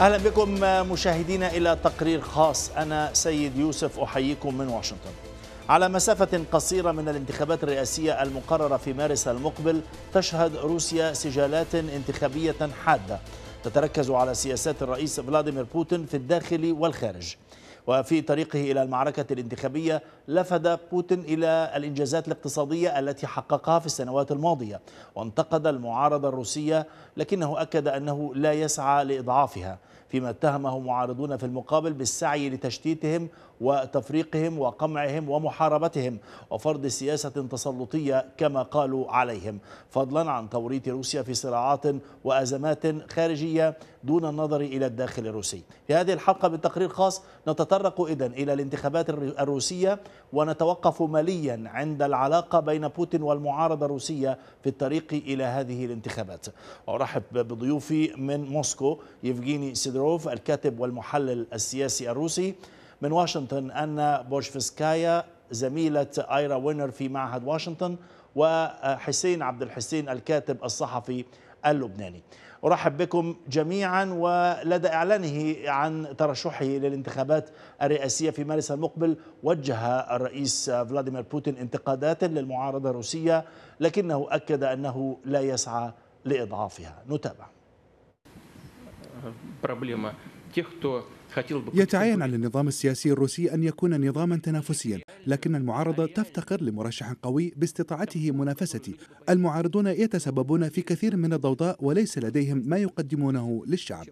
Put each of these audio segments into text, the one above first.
اهلا بكم مشاهدينا الى تقرير خاص انا سيد يوسف احييكم من واشنطن. على مسافة قصيرة من الانتخابات الرئاسية المقررة في مارس المقبل تشهد روسيا سجالات انتخابية حادة تتركز على سياسات الرئيس فلاديمير بوتين في الداخل والخارج. وفي طريقه إلى المعركة الانتخابية لفد بوتين إلى الإنجازات الاقتصادية التي حققها في السنوات الماضية وانتقد المعارضة الروسية لكنه أكد أنه لا يسعى لإضعافها فيما اتهمه معارضون في المقابل بالسعي لتشتيتهم وتفريقهم وقمعهم ومحاربتهم وفرض سياسة تسلطية كما قالوا عليهم فضلا عن توريط روسيا في صراعات وأزمات خارجية دون النظر إلى الداخل الروسي في هذه الحلقة بالتقرير خاص نتطرق إذن إلى الانتخابات الروسية ونتوقف ماليا عند العلاقة بين بوتين والمعارضة الروسية في الطريق إلى هذه الانتخابات أرحب بضيوفي من موسكو يفجيني سيدروف الكاتب والمحلل السياسي الروسي من واشنطن أن بوشفسكايا زميلة آيرا وينر في معهد واشنطن وحسين عبد الحسين الكاتب الصحفي اللبناني أرحب بكم جميعا ولدى إعلانه عن ترشحه للانتخابات الرئاسية في مارس المقبل وجه الرئيس فلاديمير بوتين انتقادات للمعارضة الروسية لكنه أكد أنه لا يسعى لإضعافها نتابع يتعين على النظام السياسي الروسي أن يكون نظاما تنافسيا لكن المعارضة تفتقر لمرشح قوي باستطاعته منافسة المعارضون يتسببون في كثير من الضوضاء وليس لديهم ما يقدمونه للشعب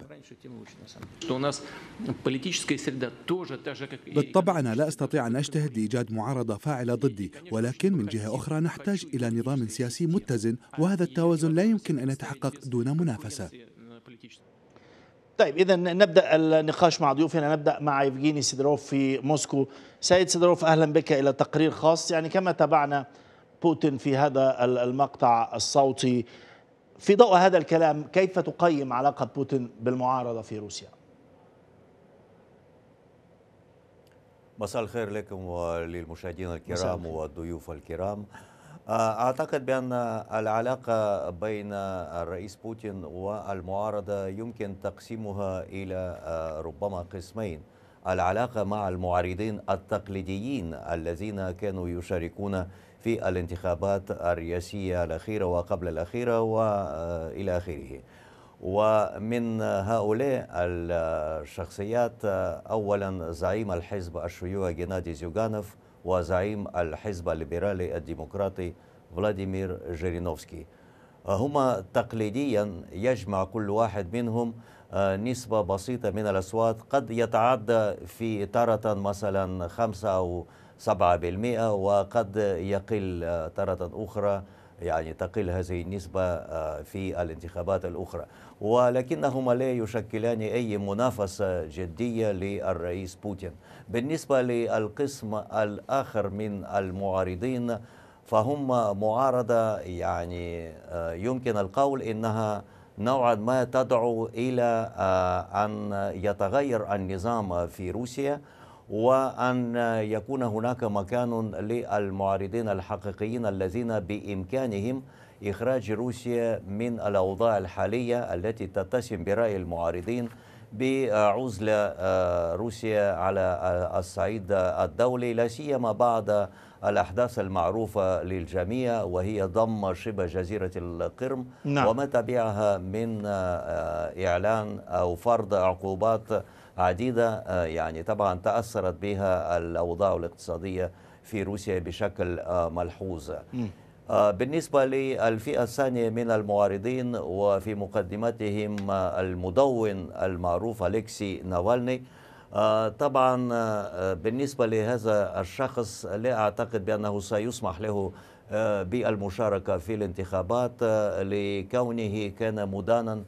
بالطبع أنا لا أستطيع أن أجتهد لإيجاد معارضة فاعلة ضدي ولكن من جهة أخرى نحتاج إلى نظام سياسي متزن وهذا التوازن لا يمكن أن يتحقق دون منافسة طيب اذا نبدا النقاش مع ضيوفنا نبدا مع يفجيني سيدروف في موسكو سيد سيدروف اهلا بك الى تقرير خاص يعني كما تابعنا بوتين في هذا المقطع الصوتي في ضوء هذا الكلام كيف تقيم علاقه بوتين بالمعارضه في روسيا مساء الخير لكم وللمشاهدين الكرام والضيوف الكرام أعتقد بأن العلاقة بين الرئيس بوتين والمعارضة يمكن تقسيمها إلى آه، ربما قسمين العلاقة مع المعارضين التقليديين الذين كانوا يشاركون في الانتخابات الرئاسية الأخيرة وقبل الأخيرة وإلى آه، آخره ومن هؤلاء الشخصيات آه، أولا زعيم الحزب الشيوعي جنادي زيوغانوف وزعيم الحزب الليبرالي الديمقراطي فلاديمير جيرينوفسكي آه، هما تقليديا يجمع كل واحد منهم آه، نسبة بسيطة من الأصوات قد يتعدى في تارة مثلا خمسة أو سبعة بالمئة وقد يقل تارة آه، أخرى يعني تقل هذه النسبة آه، في الانتخابات الأخرى ولكنهما لا يشكلان أي منافسة جدية للرئيس بوتين بالنسبة للقسم الآخر من المعارضين فهم معارضة يعني آه، يمكن القول إنها نوعا ما تدعو إلى آه، أن يتغير النظام في روسيا وأن يكون هناك مكان للمعارضين الحقيقيين الذين بإمكانهم إخراج روسيا من الأوضاع الحالية التي تتسم برأي المعارضين بعزلة آه، روسيا على آه، الصعيد الدولي لا سيما بعد الأحداث المعروفة للجميع وهي ضم شبه جزيرة القرم نعم. وما تبعها من آه، إعلان أو فرض عقوبات عديدة آه، يعني طبعا تأثرت بها الأوضاع الاقتصادية في روسيا بشكل آه، ملحوظ آه، بالنسبة للفئة الثانية من المعارضين وفي مقدمتهم المدون المعروف أليكسي نافالني طبعا بالنسبة لهذا الشخص لا أعتقد بأنه سيسمح له بالمشاركة في الانتخابات لكونه كان مدانا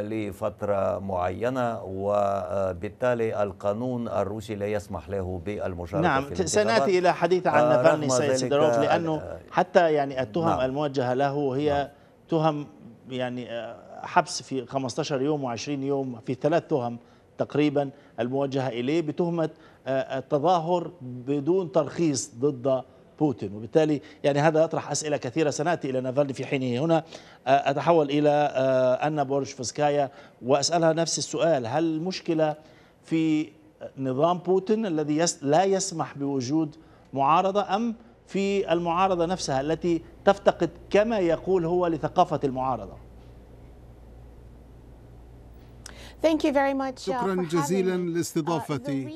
لفترة معينة وبالتالي القانون الروسي لا يسمح له بالمشاركة نعم في سنأتي إلى حديث عن نافالني آه، سيد سيدروف لأنه آه، حتى يعني التهم نعم الموجهة له هي نعم تهم يعني آه، حبس في 15 يوم و20 يوم في ثلاث تهم تقريبا الموجهة إليه بتهمة التظاهر بدون ترخيص ضد بوتين وبالتالي يعني هذا يطرح أسئلة كثيرة سنأتي إلى نافالني في حينه هنا آه، أتحول إلى أنا آه، فسكايا وأسألها نفس السؤال هل المشكلة في نظام بوتين الذي لا يسمح بوجود معارضة أم في المعارضة نفسها التي تفتقد كما يقول هو لثقافة المعارضة Thank you very much شكرا uh, جزيلا uh, لاستضافتي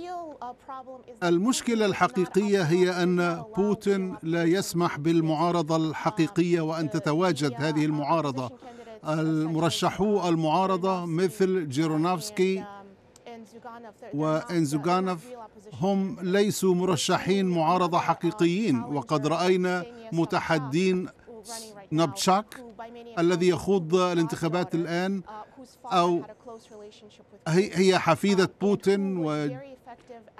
المشكلة الحقيقية هي أن بوتين لا يسمح بالمعارضة الحقيقية وأن تتواجد هذه المعارضة المرشحو المعارضة مثل جيرونافسكي وإنزوغانف هم ليسوا مرشحين معارضة حقيقيين وقد رأينا متحدين نبتشاك الذي يخوض الانتخابات الآن أو هي حفيدة بوتين و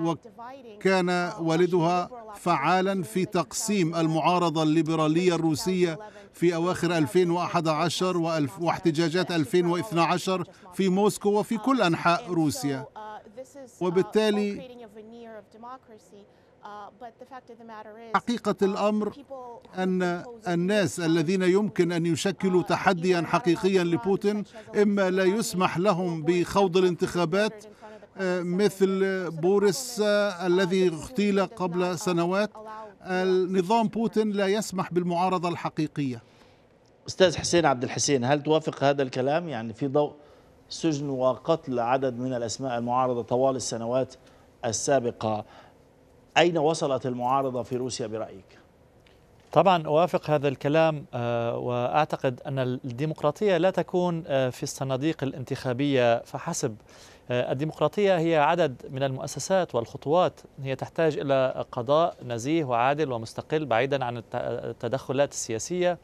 وكان والدها فعالا في تقسيم المعارضة الليبرالية الروسية في أواخر 2011 واحتجاجات 2012 في موسكو وفي كل أنحاء روسيا وبالتالي حقيقة الأمر أن الناس الذين يمكن أن يشكلوا تحديا حقيقيا لبوتين إما لا يسمح لهم بخوض الانتخابات مثل بوريس الذي اغتيل قبل سنوات نظام بوتين لا يسمح بالمعارضة الحقيقية أستاذ حسين عبد الحسين هل توافق هذا الكلام يعني في ضوء سجن وقتل عدد من الأسماء المعارضة طوال السنوات السابقة أين وصلت المعارضة في روسيا برأيك؟ طبعا أوافق هذا الكلام آه، وأعتقد أن الديمقراطية لا تكون آه، في الصناديق الانتخابية فحسب آه، الديمقراطية هي عدد من المؤسسات والخطوات هي تحتاج إلى قضاء نزيه وعادل ومستقل بعيدا عن التدخلات السياسية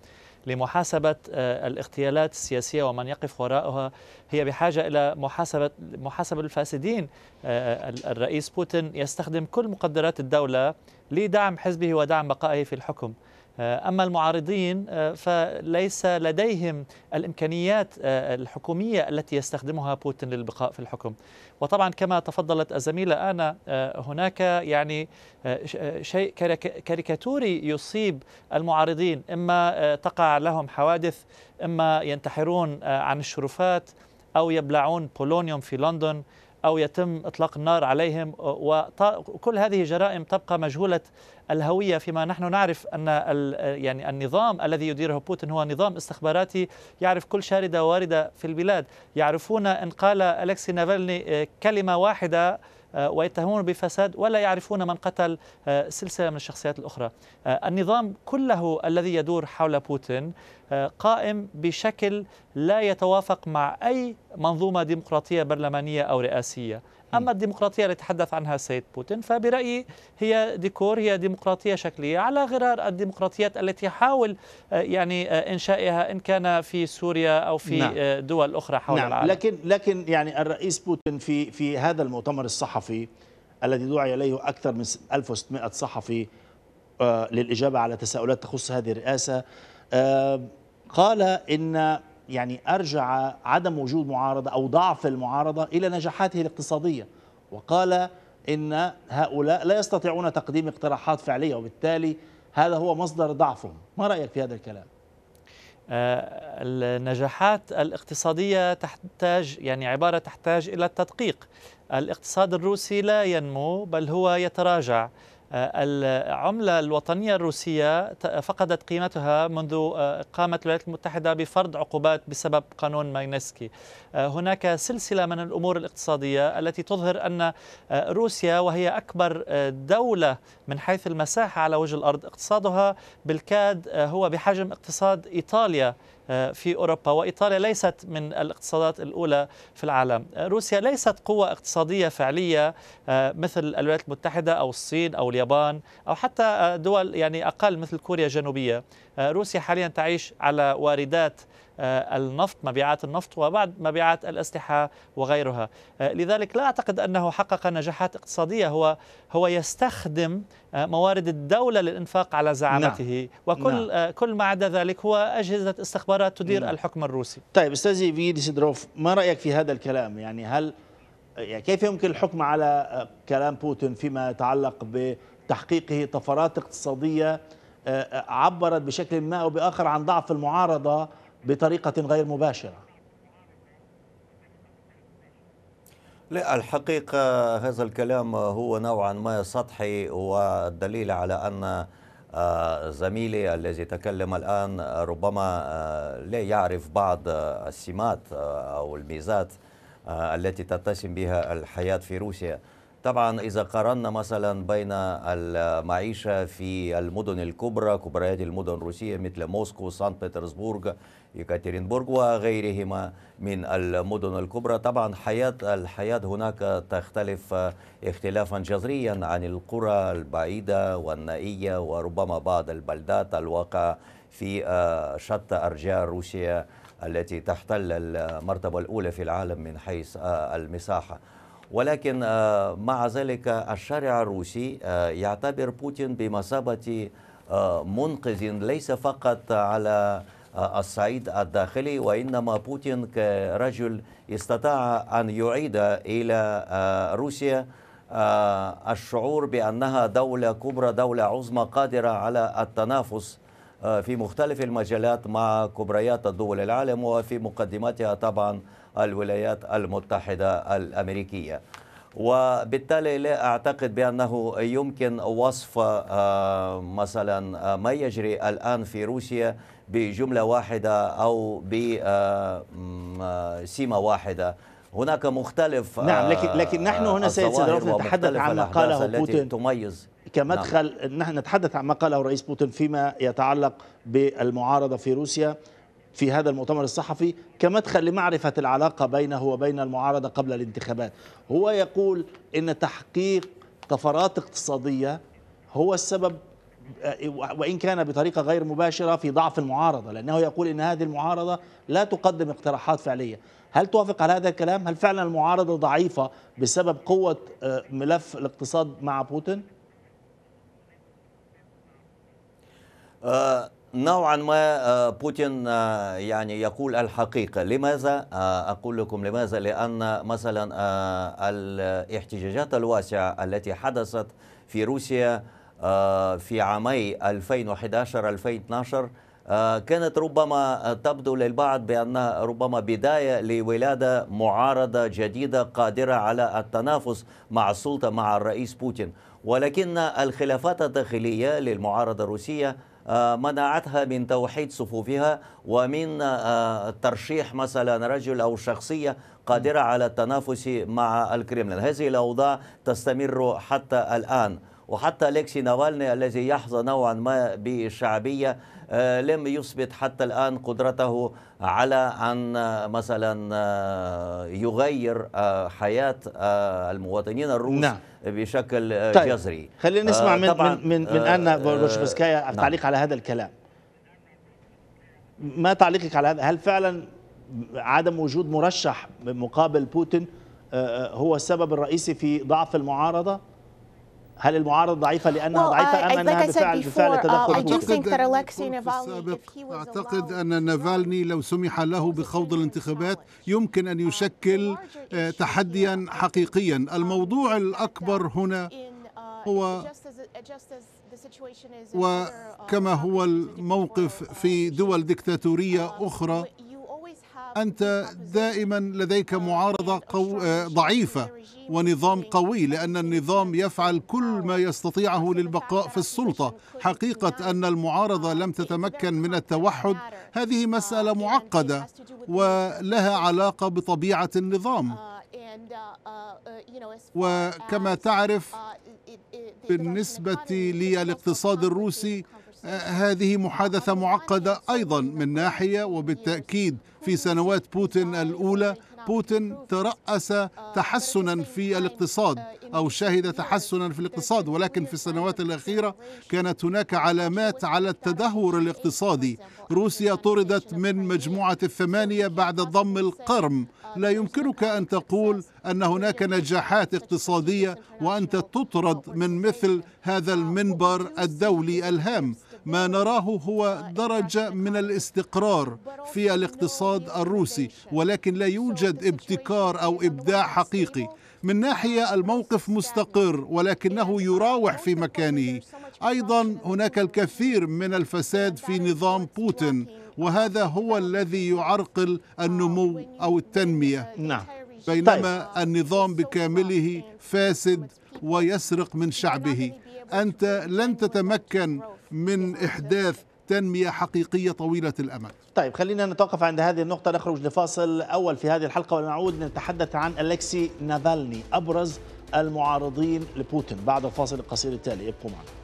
لمحاسبة آه، الاغتيالات السياسية ومن يقف وراءها هي بحاجة إلى محاسبة محاسبة الفاسدين آه، الرئيس بوتين يستخدم كل مقدرات الدولة لدعم حزبه ودعم بقائه في الحكم آه، أما المعارضين آه، فليس لديهم الإمكانيات آه، الحكومية التي يستخدمها بوتين للبقاء في الحكم وطبعا كما تفضلت الزميلة أنا هناك يعني شيء كاريكاتوري يصيب المعارضين إما تقع لهم حوادث إما ينتحرون عن الشرفات أو يبلعون بولونيوم في لندن أو يتم إطلاق النار عليهم وكل هذه جرائم تبقى مجهولة الهوية فيما نحن نعرف أن يعني النظام الذي يديره بوتين هو نظام استخباراتي يعرف كل شاردة واردة في البلاد يعرفون إن قال ألكسي نافالني آه، كلمة واحدة آه، ويتهمون بفساد ولا يعرفون من قتل آه، سلسلة من الشخصيات الأخرى النظام كله الذي يدور حول بوتين قائم بشكل لا يتوافق مع أي منظومة ديمقراطية برلمانية أو رئاسية أما الديمقراطية التي تحدث عنها السيد بوتين فبرأيي هي ديكور هي ديمقراطية شكلية على غرار الديمقراطيات التي حاول آه، يعني آه، إنشائها إن كان في سوريا أو في نعم. آه، دول أخرى حول نعم. العالم لكن لكن يعني الرئيس بوتين في في هذا المؤتمر الصحفي الذي دعي إليه أكثر من 1600 صحفي للإجابة على تساؤلات تخص هذه الرئاسة قال إن يعني أرجع عدم وجود معارضة أو ضعف المعارضة إلى نجاحاته الاقتصادية وقال إن هؤلاء لا يستطيعون تقديم اقتراحات فعلية وبالتالي هذا هو مصدر ضعفهم ما رأيك في هذا الكلام؟ آه، النجاحات الاقتصادية تحتاج يعني عبارة تحتاج إلى التدقيق الاقتصاد الروسي لا ينمو بل هو يتراجع آه، العملة الوطنية الروسية فقدت قيمتها منذ آه، قامت الولايات المتحدة بفرض عقوبات بسبب قانون ماينسكي آه، هناك سلسلة من الأمور الاقتصادية التي تظهر أن روسيا وهي أكبر دولة من حيث المساحة على وجه الأرض اقتصادها بالكاد هو بحجم اقتصاد إيطاليا آه، في أوروبا وإيطاليا ليست من الاقتصادات الأولى في العالم آه، روسيا ليست قوة اقتصادية فعلية آه، مثل الولايات المتحدة أو الصين أو اليابان أو حتى دول يعني أقل مثل كوريا الجنوبية روسيا حاليا تعيش على واردات آه، النفط مبيعات النفط وبعد مبيعات الأسلحة وغيرها آه، لذلك لا أعتقد أنه حقق نجاحات اقتصادية هو هو يستخدم آه، موارد الدولة للإنفاق على زعامته نعم. وكل نعم. كل ما عدا ذلك هو أجهزة استخبارات تدير نعم. الحكم الروسي طيب أستاذي فيدي سيدروف ما رأيك في هذا الكلام يعني هل يعني كيف يمكن الحكم على كلام بوتين فيما يتعلق بتحقيقه طفرات اقتصاديه عبرت بشكل ما او باخر عن ضعف المعارضه بطريقة غير مباشرة لا الحقيقة هذا الكلام هو نوعا ما سطحي والدليل على أن آه، زميلي الذي تكلم الآن آه، ربما آه، لا يعرف بعض السمات أو الميزات التي تتسم بها الحياة في روسيا طبعا إذا قارنا مثلا بين المعيشة في المدن الكبرى كبريات المدن الروسية مثل موسكو سانت بطرسبورغ يكاترينبورغ وغيرهما من المدن الكبرى طبعا حياة الحياة هناك تختلف اختلافا جذريا عن القرى البعيدة والنائية وربما بعض البلدات الواقعة في شتى أرجاء روسيا التي تحتل المرتبة الأولى في العالم من حيث المساحة ولكن آه، مع ذلك الشارع الروسي آه، يعتبر بوتين بمثابة آه، منقذ ليس فقط على الصعيد الداخلي وإنما بوتين كرجل استطاع أن يعيد إلى روسيا الشعور بأنها دولة كبرى دولة عظمى قادرة على التنافس في مختلف المجالات مع كبريات الدول العالم وفي مقدمتها طبعا الولايات المتحدة الأمريكية وبالتالي لا أعتقد بأنه يمكن وصف آه، مثلا آه، ما يجري الآن في روسيا بجملة واحدة أو بسيمة آه، واحدة هناك مختلف نعم لكن لكن نحن هنا سيد سيدروف نتحدث عن ما قاله بوتين تميز كمدخل نعم. نحن نتحدث عن ما قاله الرئيس بوتين فيما يتعلق بالمعارضه في روسيا في هذا المؤتمر الصحفي كمدخل لمعرفة العلاقة بينه وبين المعارضة قبل الانتخابات هو يقول إن تحقيق طفرات اقتصادية هو السبب وإن كان بطريقة غير مباشرة في ضعف المعارضة لأنه يقول إن هذه المعارضة لا تقدم اقتراحات فعلية هل توافق على هذا الكلام؟ هل فعلا المعارضة ضعيفة بسبب قوة آه، ملف الاقتصاد مع بوتين؟ آه نوعا ما آه، بوتين آه، يعني يقول الحقيقة لماذا آه، أقول لكم لماذا لأن مثلا الاحتجاجات الواسعة التي حدثت في روسيا في عامي 2011-2012 كانت ربما تبدو للبعض بأنها ربما بداية لولادة معارضة جديدة قادرة على التنافس مع السلطة مع الرئيس بوتين ولكن الخلافات الداخلية للمعارضة الروسية آه، منعتها من توحيد صفوفها ومن آه، ترشيح مثلا رجل أو شخصية قادرة على التنافس مع الكرملين هذه الأوضاع تستمر حتى الآن وحتى أليكسي نافالني الذي يحظى نوعا ما بشعبية آه، لم يثبت حتى الآن قدرته على أن آه، مثلا آه، يغير حياة المواطنين الروس نعم. بشكل طيب. جذري خلينا نسمع من من من, من أنا بوروشفسكايا نعم. تعليق على هذا الكلام ما تعليقك على هذا هل فعلا عدم وجود مرشح مقابل بوتين هو السبب الرئيسي في ضعف المعارضه هل المعارضه ضعيفه لانها well, ضعيفه ام انها بفعل بفعل uh, تدخل أعتقد, أعتقد, اعتقد ان نافالني لو سمح له بخوض الانتخابات يمكن ان uh, يشكل آه، تحديا حقيقيا um, الموضوع الاكبر هنا uh, هو وكما هو الموقف في دول ديكتاتوريه اخرى أنت دائما لديك معارضة قو... آه، ضعيفة ونظام قوي لأن النظام يفعل كل ما يستطيعه للبقاء في السلطة حقيقة أن المعارضة لم تتمكن من التوحد هذه مسألة معقدة ولها علاقة بطبيعة النظام وكما تعرف بالنسبة لي الاقتصاد الروسي هذه محادثة معقدة أيضا من ناحية وبالتأكيد في سنوات بوتين الأولى بوتين ترأس تحسنا في الاقتصاد أو شهد تحسنا في الاقتصاد ولكن في السنوات الأخيرة كانت هناك علامات على التدهور الاقتصادي روسيا طردت من مجموعة الثمانية بعد ضم القرم لا يمكنك أن تقول أن هناك نجاحات اقتصادية وأنت تطرد من مثل هذا المنبر الدولي الهام ما نراه هو درجة من الاستقرار في الاقتصاد الروسي ولكن لا يوجد ابتكار أو إبداع حقيقي من ناحية الموقف مستقر ولكنه يراوح في مكانه أيضا هناك الكثير من الفساد في نظام بوتين وهذا هو الذي يعرقل النمو أو التنمية نعم بينما طيب. النظام بكامله فاسد ويسرق من شعبه انت لن تتمكن من إحداث تنمية حقيقية طويلة الأمد طيب خلينا نتوقف عند هذه النقطة نخرج لفاصل أول في هذه الحلقة ونعود نتحدث عن أليكسي نافالني أبرز المعارضين لبوتين بعد الفاصل القصير التالي ابقوا معنا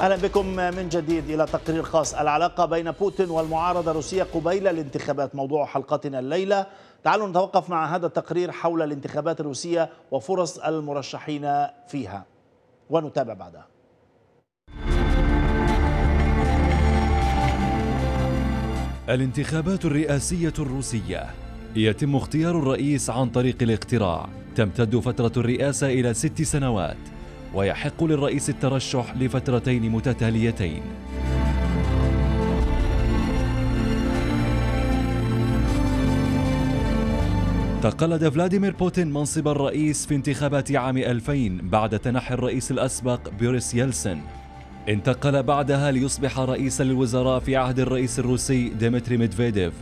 اهلا بكم من جديد الى تقرير خاص العلاقه بين بوتين والمعارضه الروسيه قبيل الانتخابات موضوع حلقتنا الليله تعالوا نتوقف مع هذا التقرير حول الانتخابات الروسيه وفرص المرشحين فيها ونتابع بعدها الانتخابات الرئاسيه الروسيه يتم اختيار الرئيس عن طريق الاقتراع تمتد فتره الرئاسه الى ست سنوات ويحق للرئيس الترشح لفترتين متتاليتين تقلد فلاديمير بوتين منصب الرئيس في انتخابات عام 2000 بعد تنحي الرئيس الأسبق بوريس يلسن انتقل بعدها ليصبح رئيسا للوزراء في عهد الرئيس الروسي ديمتري ميدفيديف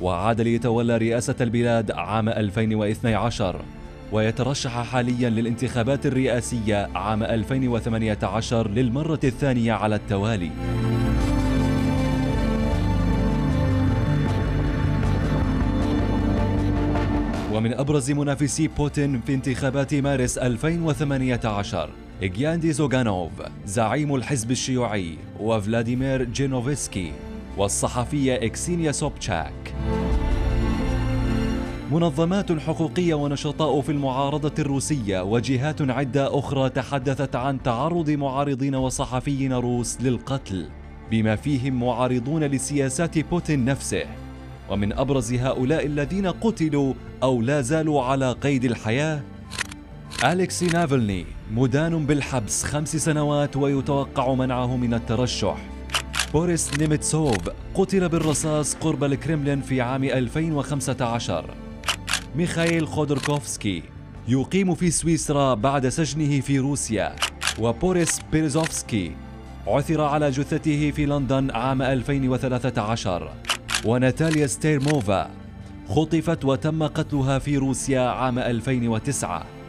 وعاد ليتولى رئاسة البلاد عام 2012 ويترشح حاليا للانتخابات الرئاسية عام 2018 للمرة الثانية على التوالي ومن أبرز منافسي بوتين في انتخابات مارس 2018 إجياندي زوغانوف زعيم الحزب الشيوعي وفلاديمير جينوفسكي والصحفية إكسينيا سوبتشاك منظمات حقوقية ونشطاء في المعارضة الروسية وجهات عدة أخرى تحدثت عن تعرض معارضين وصحفيين روس للقتل بما فيهم معارضون لسياسات بوتين نفسه ومن أبرز هؤلاء الذين قتلوا أو لا زالوا على قيد الحياة أليكسي نافلني مدان بالحبس خمس سنوات ويتوقع منعه من الترشح بوريس نيمتسوف قتل بالرصاص قرب الكرملين في عام 2015 ميخائيل خودركوفسكي يقيم في سويسرا بعد سجنه في روسيا وبوريس بيريزوفسكي عثر على جثته في لندن عام 2013 وناتاليا ستيرموفا خطفت وتم قتلها في روسيا عام 2009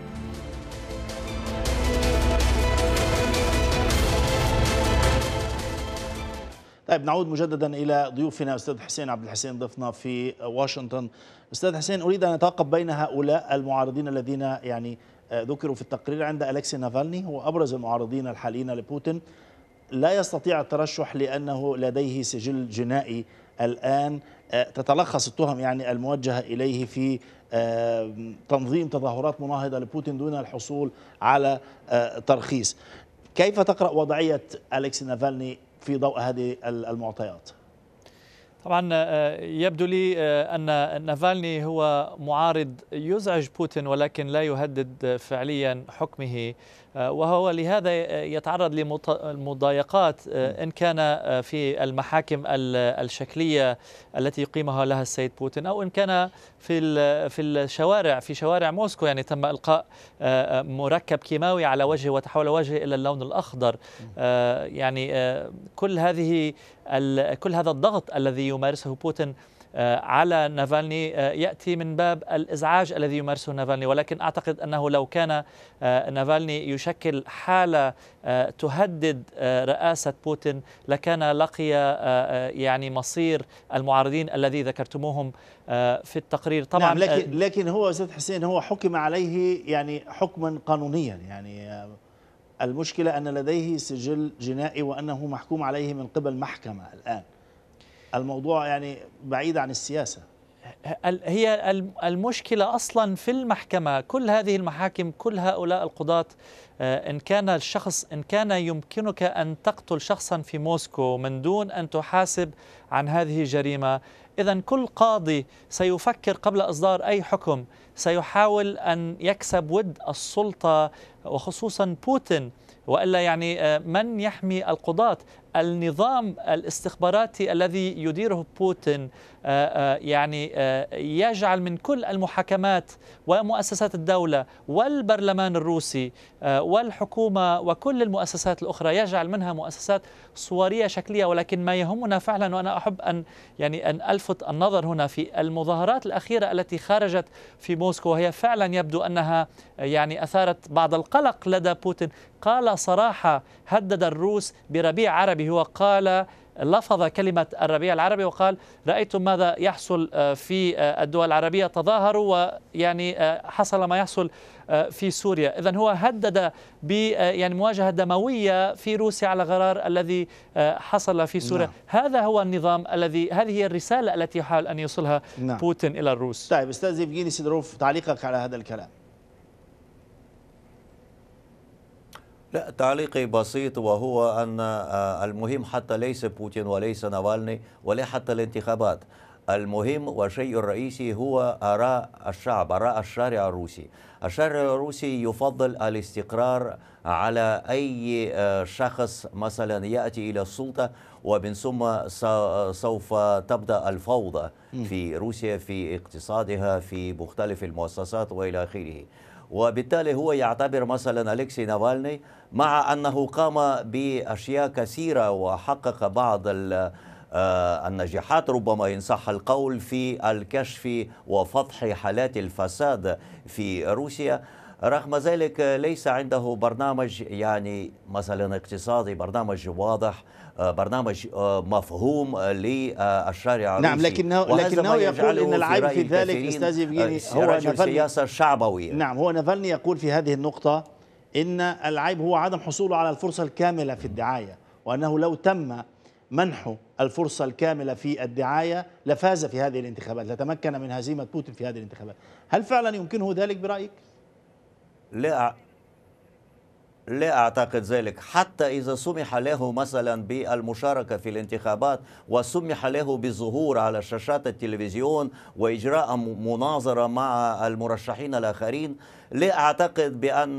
طيب نعود مجددا الى ضيوفنا استاذ حسين عبد الحسين ضيفنا في واشنطن استاذ حسين اريد ان اتوقف بين هؤلاء المعارضين الذين يعني آه، ذكروا في التقرير عند الكسي نافالني هو ابرز المعارضين الحاليين لبوتين لا يستطيع الترشح لانه لديه سجل جنائي الان آه، تتلخص التهم يعني الموجهه اليه في آه، تنظيم تظاهرات مناهضه لبوتين دون الحصول على ترخيص كيف تقرا وضعيه الكسي نافالني في ضوء هذه المعطيات طبعا آه، يبدو لي آه، أن نافالني هو معارض يزعج بوتين ولكن لا يهدد فعليا حكمه آه، وهو لهذا آه، يتعرض لمضايقات آه، إن كان في المحاكم الشكلية التي يقيمها لها السيد بوتين أو إن كان في في الشوارع في شوارع موسكو يعني تم إلقاء مركب كيماوي على وجهه وتحول وجهه إلى اللون الأخضر يعني كل هذه كل هذا الضغط الذي يمارسه بوتين آه، على نافالني آه، يأتي من باب الإزعاج الذي يمارسه نافالني ولكن أعتقد أنه لو كان آه، نافالني يشكل حالة تهدد رئاسة بوتين لكان لقي يعني مصير المعارضين الذي ذكرتموهم في التقرير طبعا نعم لكن, لكن هو أستاذ حسين هو حكم عليه يعني حكما قانونيا يعني المشكلة أن لديه سجل جنائي وأنه محكوم عليه من قبل محكمة الآن الموضوع يعني بعيد عن السياسة هي المشكلة أصلا في المحكمة كل هذه المحاكم كل هؤلاء القضاة آه، إن كان الشخص إن كان يمكنك أن تقتل شخصا في موسكو من دون أن تحاسب عن هذه الجريمة إذا كل قاضي سيفكر قبل إصدار أي حكم سيحاول أن يكسب ود السلطة وخصوصا بوتين والا يعني آه، من يحمي القضاة النظام الاستخباراتي الذي يديره بوتين آه، آه، يعني آه، يجعل من كل المحاكمات ومؤسسات الدولة والبرلمان الروسي والحكومة وكل المؤسسات الأخرى يجعل منها مؤسسات صورية شكلية ولكن ما يهمنا فعلا وأنا أحب أن يعني أن ألفت النظر هنا في المظاهرات الأخيرة التي خرجت في موسكو وهي فعلا يبدو أنها يعني أثارت بعض القلق لدى بوتين قال صراحة هدد الروس بربيع عربي العربي هو قال لفظ كلمة الربيع العربي وقال رأيتم ماذا يحصل آه، في آه، الدول العربية تظاهروا ويعني آه، حصل ما يحصل في سوريا إذا هو هدد ب يعني مواجهة دموية في روسيا على غرار الذي حصل في سوريا نعم. هذا هو النظام الذي هذه هي الرسالة التي يحاول أن يوصلها نعم. بوتين إلى الروس طيب أستاذ يفجيني سيدروف تعليقك على هذا الكلام لا تعليقي بسيط وهو أن آه، المهم حتى ليس بوتين وليس نافالني ولا حتى الانتخابات المهم والشيء الرئيسي هو آراء الشعب آراء الشارع الروسي الشارع الروسي يفضل الاستقرار على أي آه، شخص مثلا يأتي إلى السلطة ومن ثم سوف تبدأ الفوضى في روسيا في اقتصادها في مختلف المؤسسات وإلى آخره وبالتالي هو يعتبر مثلا أليكسي نافالني مع أنه قام بأشياء كثيرة وحقق بعض آه، النجاحات ربما إن صح القول في الكشف وفضح حالات الفساد في روسيا رغم ذلك ليس عنده برنامج يعني مثلا اقتصادي برنامج واضح آه، برنامج آه، مفهوم للشارع الروسي نعم لكنه لكنه يقول ان العيب في, ذلك استاذ آه، يفجيني هو رجل سياسه شعبويه نعم هو نافالني يقول في هذه النقطه ان العيب هو عدم حصوله على الفرصه الكامله في الدعايه وانه لو تم منحه الفرصة الكاملة في الدعاية لفاز في هذه الانتخابات لتمكن من هزيمة بوتين في هذه الانتخابات هل فعلا يمكنه ذلك برأيك؟ لا لا أعتقد ذلك حتى إذا سمح له مثلا بالمشاركة في الانتخابات وسمح له بالظهور على شاشات التلفزيون وإجراء مناظرة مع المرشحين الآخرين لا أعتقد بأن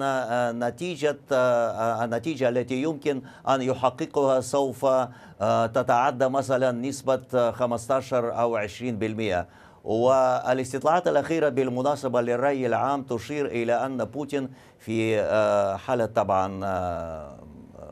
نتيجة النتيجة التي يمكن أن يحققها سوف تتعدى مثلا نسبة 15 أو 20% والاستطلاعات الأخيرة بالمناسبة للرأي العام تشير إلى أن بوتين في آه، حالة طبعا آه،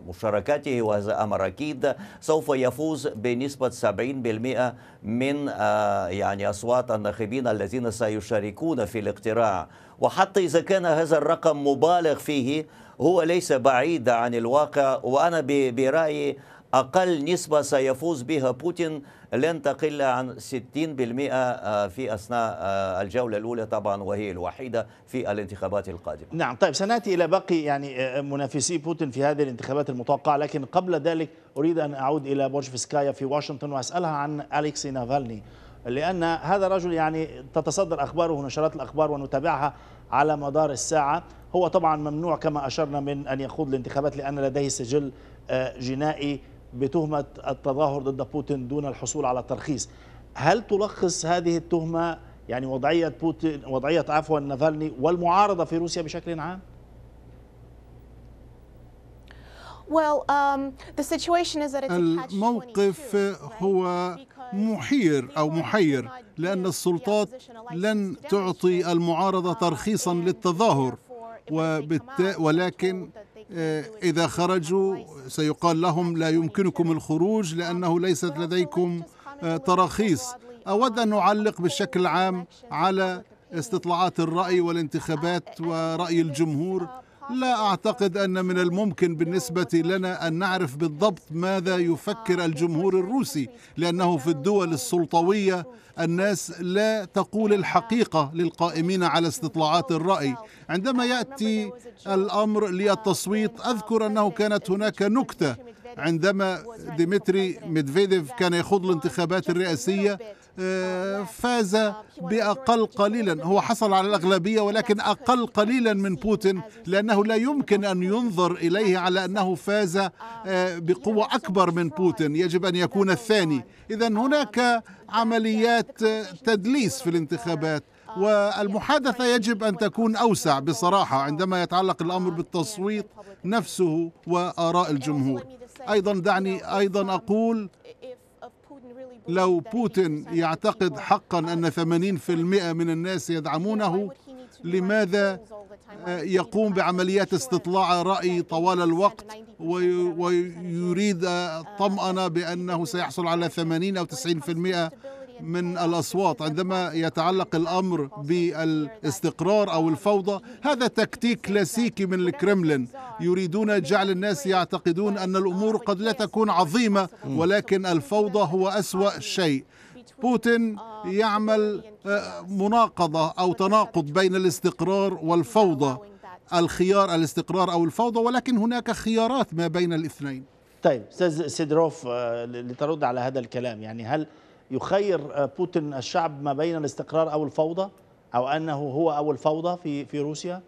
مشاركته وهذا أمر أكيد سوف يفوز بنسبة 70% من آه، يعني أصوات الناخبين الذين سيشاركون في الاقتراع وحتى إذا كان هذا الرقم مبالغ فيه هو ليس بعيد عن الواقع وأنا برأيي أقل نسبة سيفوز بها بوتين لن تقل عن 60% آه، في أثناء آه، الجولة الأولى طبعا وهي الوحيدة في الانتخابات القادمة نعم طيب سنأتي إلى باقي يعني آه، منافسي بوتين في هذه الانتخابات المتوقعة لكن قبل ذلك أريد أن أعود إلى بورج فيسكايا في واشنطن وأسألها عن أليكسي نافالني لأن هذا الرجل يعني تتصدر أخباره ونشرات الأخبار ونتابعها على مدار الساعة هو طبعا ممنوع كما أشرنا من أن يخوض الانتخابات لأن لديه سجل جنائي بتهمة التظاهر ضد بوتين دون الحصول على ترخيص هل تلخص هذه التهمة يعني وضعية بوتين وضعية عفوا نافالني والمعارضة في روسيا بشكل عام؟ um, الموقف هو محير أو محير لأن السلطات لن تعطي المعارضة uh, ترخيصا للتظاهر ولكن آه، إذا خرجوا سيقال لهم لا يمكنكم الخروج لأنه ليست لديكم آه، تراخيص أود أن أعلق بالشكل العام على استطلاعات الرأي والانتخابات ورأي الجمهور لا أعتقد أن من الممكن بالنسبة لنا أن نعرف بالضبط ماذا يفكر الجمهور الروسي لأنه في الدول السلطوية الناس لا تقول الحقيقة للقائمين على استطلاعات الرأي عندما يأتي الأمر للتصويت أذكر أنه كانت هناك نكتة عندما ديمتري ميدفيديف كان يخوض الانتخابات الرئاسية فاز بأقل قليلا هو حصل على الأغلبية ولكن أقل قليلا من بوتين لأنه لا يمكن أن ينظر إليه على أنه فاز آه، بقوة أكبر من بوتين يجب أن يكون الثاني إذا هناك عمليات تدليس في الانتخابات والمحادثة يجب أن تكون أوسع بصراحة عندما يتعلق الأمر بالتصويت نفسه وآراء الجمهور أيضا دعني أيضا أقول لو بوتين يعتقد حقا أن 80% من الناس يدعمونه لماذا آه، يقوم بعمليات استطلاع رأي طوال الوقت ويريد آه، طمأنة بأنه سيحصل على 80 أو 90% من الاصوات عندما يتعلق الامر بالاستقرار او الفوضى هذا تكتيك كلاسيكي من الكرملين يريدون جعل الناس يعتقدون ان الامور قد لا تكون عظيمه ولكن الفوضى هو اسوا شيء بوتين يعمل آه، مناقضه او تناقض بين الاستقرار والفوضى الخيار الاستقرار او الفوضى ولكن هناك خيارات ما بين الاثنين طيب استاذ سيدروف آه، لترد على هذا الكلام يعني هل يخير آه، بوتين الشعب ما بين الاستقرار او الفوضى او انه هو او الفوضى في في روسيا؟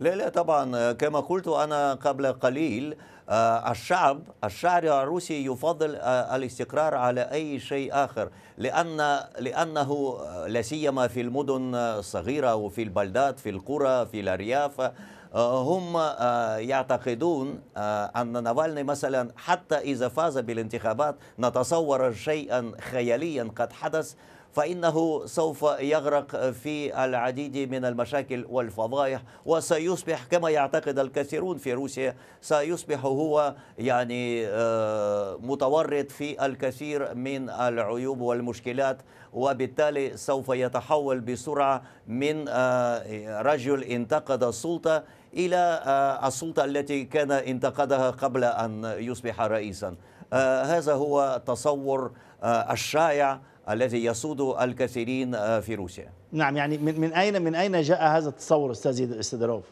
لا لا طبعا آه، كما قلت انا قبل قليل آه، الشعب الشعب الروسي يفضل الاستقرار على اي شيء اخر لان لانه لا سيما في المدن الصغيره وفي البلدات في القرى في الارياف هم آه، يعتقدون آه، أن نافالني مثلا حتى إذا فاز بالانتخابات نتصور شيئا خياليا قد حدث فإنه سوف يغرق في العديد من المشاكل والفضائح وسيصبح كما يعتقد الكثيرون في روسيا سيصبح هو يعني آه، متورط في الكثير من العيوب والمشكلات وبالتالي سوف يتحول بسرعة من آه، رجل انتقد السلطة إلى آه، السلطة التي كان انتقدها قبل أن يصبح رئيسا هذا هو تصور الشائع الذي يصود الكثيرين آه، في روسيا نعم يعني من, من أين من أين جاء هذا التصور أستاذ استدروف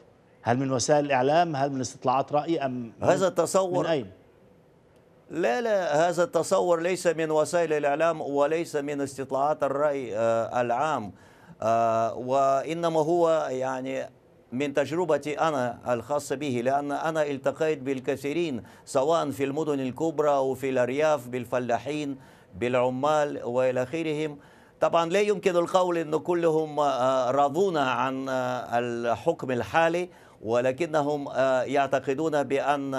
هل من وسائل الإعلام هل من استطلاعات رأي أم هذا التصور من أين لا لا هذا التصور ليس من وسائل الإعلام وليس من استطلاعات الرأي آه، العام آه، وإنما هو يعني من تجربتي أنا الخاصة به لأن أنا التقيت بالكثيرين سواء في المدن الكبرى او في الأرياف بالفلاحين بالعمال والى اخرهم طبعا لا يمكن القول ان كلهم آه، راضون عن آه، الحكم الحالي ولكنهم آه، يعتقدون بان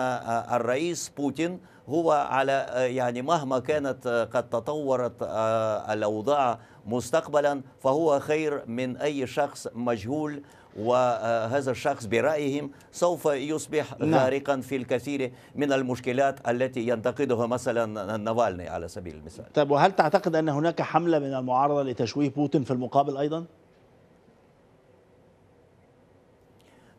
الرئيس بوتين هو على يعني مهما كانت قد تطورت الاوضاع مستقبلا فهو خير من اي شخص مجهول وهذا الشخص برأيهم سوف يصبح نعم. غارقا في الكثير من المشكلات التي ينتقدها مثلا نافالني على سبيل المثال طيب وهل تعتقد أن هناك حملة من المعارضة لتشويه بوتين في المقابل أيضا؟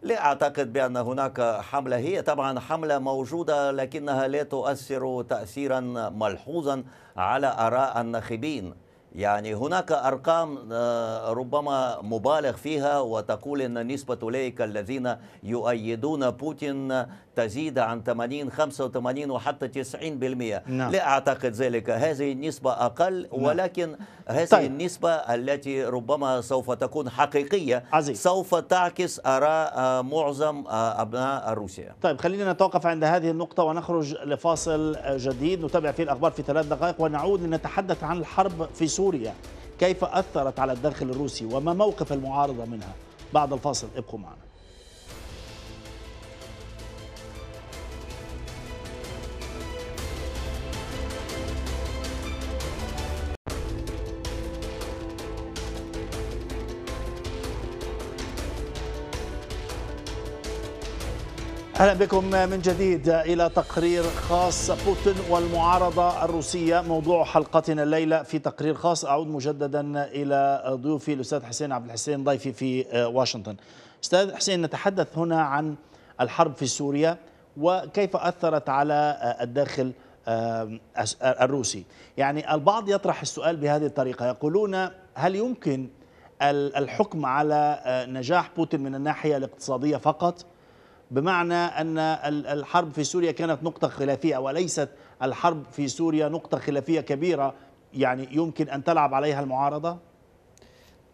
لا أعتقد بأن هناك حملة هي طبعا حملة موجودة لكنها لا تؤثر تأثيرا ملحوظا على آراء الناخبين يعني هناك أرقام آه، ربما مبالغ فيها وتقول أن نسبة أولئك الذين يؤيدون بوتين تزيد عن 80 85 وحتى 90% نعم. لا أعتقد ذلك هذه النسبة أقل نعم. ولكن هذه طيب. النسبة التي ربما سوف تكون حقيقية عزيز. سوف تعكس آراء آه، معظم آه، أبناء روسيا طيب خلينا نتوقف عند هذه النقطة ونخرج لفاصل جديد نتابع فيه الأخبار في ثلاث دقائق ونعود لنتحدث عن الحرب في سوريا كيف أثرت على الداخل الروسي وما موقف المعارضة منها بعد الفاصل ابقوا معنا اهلا بكم من جديد الى تقرير خاص بوتين والمعارضه الروسيه موضوع حلقتنا الليله في تقرير خاص اعود مجددا الى ضيوفي الاستاذ حسين عبد الحسين ضيفي في واشنطن. استاذ حسين نتحدث هنا عن الحرب في سوريا وكيف اثرت على الداخل آه، آه، الروسي. يعني البعض يطرح السؤال بهذه الطريقه يقولون هل يمكن الحكم على آه، نجاح بوتين من الناحيه الاقتصاديه فقط؟ بمعنى أن الحرب في سوريا كانت نقطة خلافية وليست الحرب في سوريا نقطة خلافية كبيرة يعني يمكن أن تلعب عليها المعارضة؟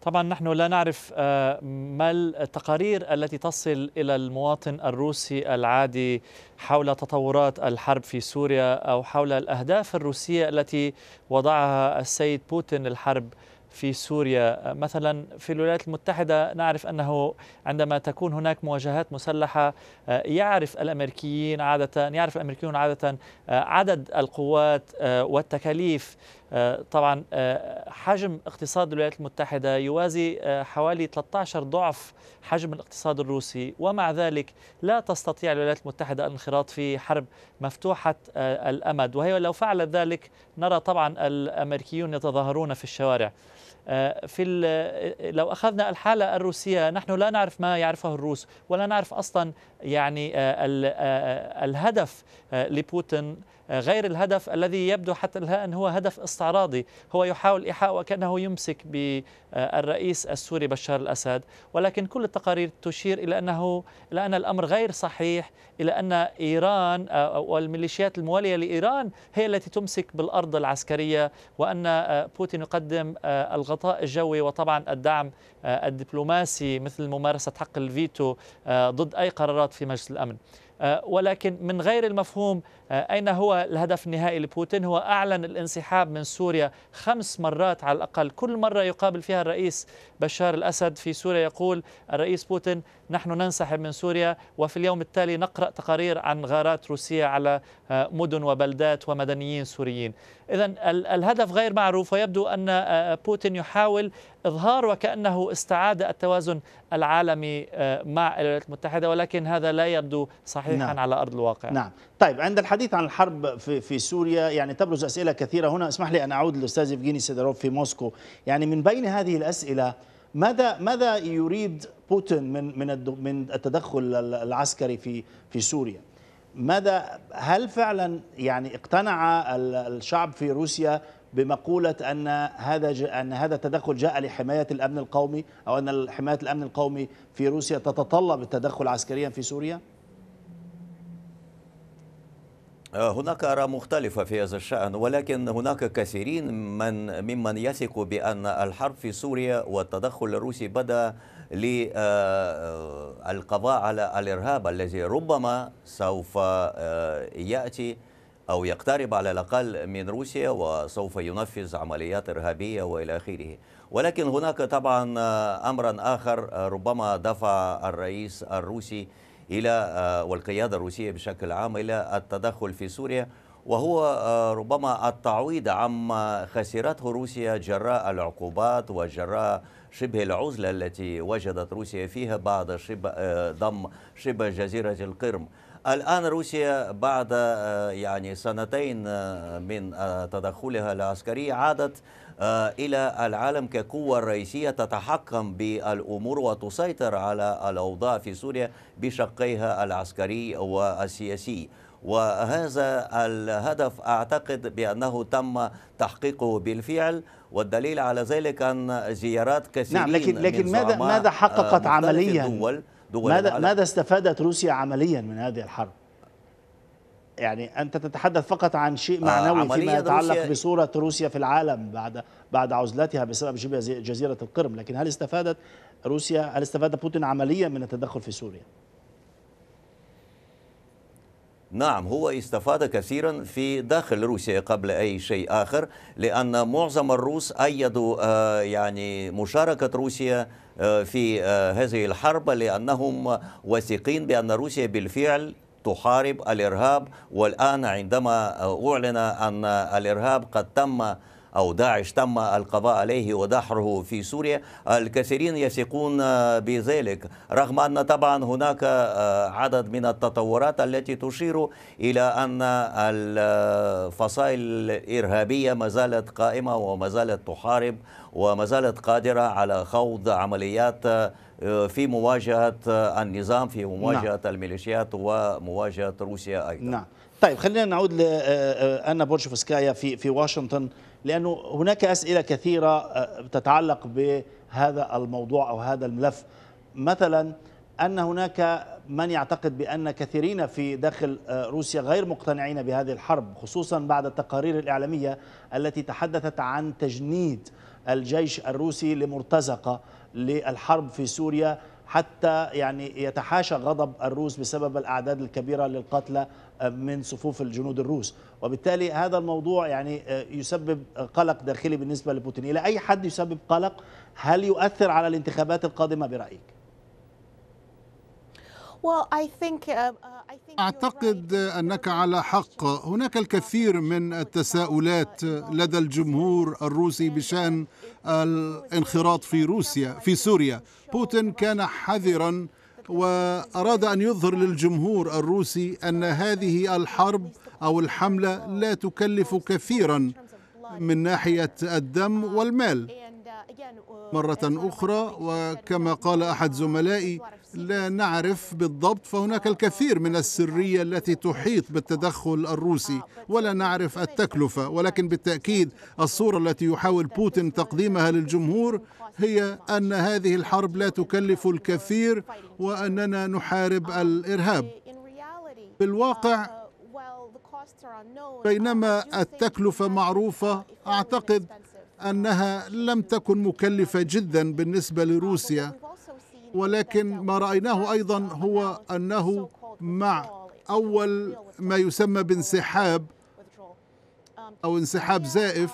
طبعا نحن لا نعرف آه، ما التقارير التي تصل الى المواطن الروسي العادي حول تطورات الحرب في سوريا او حول الاهداف الروسيه التي وضعها السيد بوتين للحرب في سوريا مثلا في الولايات المتحدة نعرف أنه عندما تكون هناك مواجهات مسلحة يعرف الأمريكيين عادة يعرف الأمريكيون عادة آه، عدد القوات آه، والتكاليف آه، طبعا آه، حجم اقتصاد الولايات المتحدة يوازي آه، حوالي 13 ضعف حجم الاقتصاد الروسي ومع ذلك لا تستطيع الولايات المتحدة الانخراط في حرب مفتوحة الأمد وهي لو فعلت ذلك نرى طبعا الأمريكيون يتظاهرون في الشوارع آه، في آه، لو اخذنا الحاله الروسيه نحن لا نعرف ما يعرفه الروس ولا نعرف اصلا يعني آه، الهدف لبوتين غير الهدف الذي يبدو حتى الآن هو هدف استعراضي هو يحاول إيحاء وكأنه يمسك بالرئيس السوري بشار الأسد ولكن كل التقارير تشير إلى أنه إلى أن الأمر غير صحيح إلى أن إيران والميليشيات الموالية لإيران هي التي تمسك بالأرض العسكرية وأن بوتين يقدم الغزو الغطاء الجوي وطبعا الدعم آه، الدبلوماسي مثل ممارسة حق الفيتو آه، ضد أي قرارات في مجلس الأمن آه، ولكن من غير المفهوم أين هو الهدف النهائي لبوتين هو أعلن الانسحاب من سوريا خمس مرات على الأقل كل مرة يقابل فيها الرئيس بشار الأسد في سوريا يقول الرئيس بوتين نحن ننسحب من سوريا وفي اليوم التالي نقرأ تقارير عن غارات روسية على آه، مدن وبلدات ومدنيين سوريين إذا الهدف غير معروف ويبدو أن آه، آه، بوتين يحاول إظهار وكأنه استعاد التوازن العالمي مع الولايات المتحدة ولكن هذا لا يبدو صحيحا نعم. على أرض الواقع نعم طيب عند الحديث عن الحرب في, في سوريا يعني تبرز أسئلة كثيرة هنا اسمح لي أن أعود للأستاذ فيجيني سيدروف في موسكو يعني من بين هذه الأسئلة ماذا ماذا يريد بوتين من من من التدخل العسكري في في سوريا؟ ماذا هل فعلا يعني اقتنع الشعب في روسيا بمقولة أن هذا أن هذا التدخل جاء لحماية الأمن القومي أو أن حماية الأمن القومي في روسيا تتطلب التدخل عسكريا في سوريا؟ هناك آراء مختلفة في هذا الشأن ولكن هناك كثيرين من ممن يثق بأن الحرب في سوريا والتدخل الروسي بدأ للقضاء آه، على الإرهاب الذي ربما سوف آه، يأتي أو يقترب على الأقل من روسيا وسوف ينفذ عمليات إرهابية وإلى آخره ولكن هناك طبعا آه، أمرا آخر ربما دفع الرئيس الروسي إلى آه، والقيادة الروسية بشكل عام إلى التدخل في سوريا وهو آه، ربما التعويض عما خسرته روسيا جراء العقوبات وجراء شبه العزلة التي وجدت روسيا فيها بعد شبه آه، ضم شبه جزيرة القرم الآن روسيا بعد يعني سنتين من تدخلها العسكري عادت آه، إلى العالم كقوة رئيسية تتحكم بالأمور وتسيطر على الأوضاع في سوريا بشقيها العسكري والسياسي وهذا الهدف أعتقد بأنه تم تحقيقه بالفعل والدليل على ذلك أن زيارات نعم، كثيرين نعم لكن, لكن ماذا, ماذا حققت آه، عمليا دول دول ماذا, ماذا استفادت روسيا عمليا من هذه الحرب يعني انت تتحدث فقط عن شيء آه، معنوي آه فيما يتعلق بصوره روسيا في العالم بعد بعد عزلتها بسبب جزيره القرم، لكن هل استفادت روسيا هل استفاد بوتين عمليا من التدخل في سوريا؟ نعم هو استفاد كثيرا في داخل روسيا قبل اي شيء اخر لان معظم الروس ايدوا آه، يعني مشاركه روسيا آه، في هذه الحرب لانهم واثقين بان روسيا بالفعل تحارب الإرهاب والآن عندما أعلن أن الإرهاب قد تم أو داعش تم القضاء عليه ودحره في سوريا الكثيرين يثقون بذلك رغم أن طبعا هناك آه، عدد من التطورات التي تشير إلى أن الفصائل الإرهابية ما زالت قائمة وما زالت تحارب وما زالت قادرة على خوض عمليات آه، في مواجهة النظام في نعم. مواجهة نعم. الميليشيات ومواجهة روسيا أيضا نعم طيب خلينا نعود لأنا آه، آه، بورشفسكايا في في واشنطن لأنه هناك أسئلة كثيرة تتعلق بهذا الموضوع أو هذا الملف مثلا أن هناك من يعتقد بأن كثيرين في داخل روسيا غير مقتنعين بهذه الحرب خصوصا بعد التقارير الإعلامية التي تحدثت عن تجنيد الجيش الروسي لمرتزقة للحرب في سوريا حتى يعني يتحاشى غضب الروس بسبب الأعداد الكبيرة للقتلى من صفوف الجنود الروس وبالتالي هذا الموضوع يعني يسبب قلق داخلي بالنسبة لبوتين إلى أي حد يسبب قلق هل يؤثر على الانتخابات القادمة برأيك؟ Uh, uh, اعتقد انك على حق هناك الكثير من التساؤلات لدى الجمهور الروسي بشان الانخراط في روسيا في سوريا بوتين كان حذرا واراد ان يظهر للجمهور الروسي ان هذه الحرب او الحمله لا تكلف كثيرا من ناحيه الدم والمال مرة أخرى وكما قال أحد زملائي لا نعرف بالضبط فهناك الكثير من السرية التي تحيط بالتدخل الروسي آه، ولا نعرف التكلفة ولكن بالتأكيد الصورة التي يحاول بوتين تقديمها للجمهور هي أن هذه الحرب لا تكلف الكثير وأننا نحارب الإرهاب بالواقع uh, بينما uh, التكلفة معروفة أعتقد أنها لم تكن مكلفة جدا بالنسبة لروسيا ولكن ما رأيناه أيضا هو أنه مع أول ما يسمى بانسحاب أو انسحاب زائف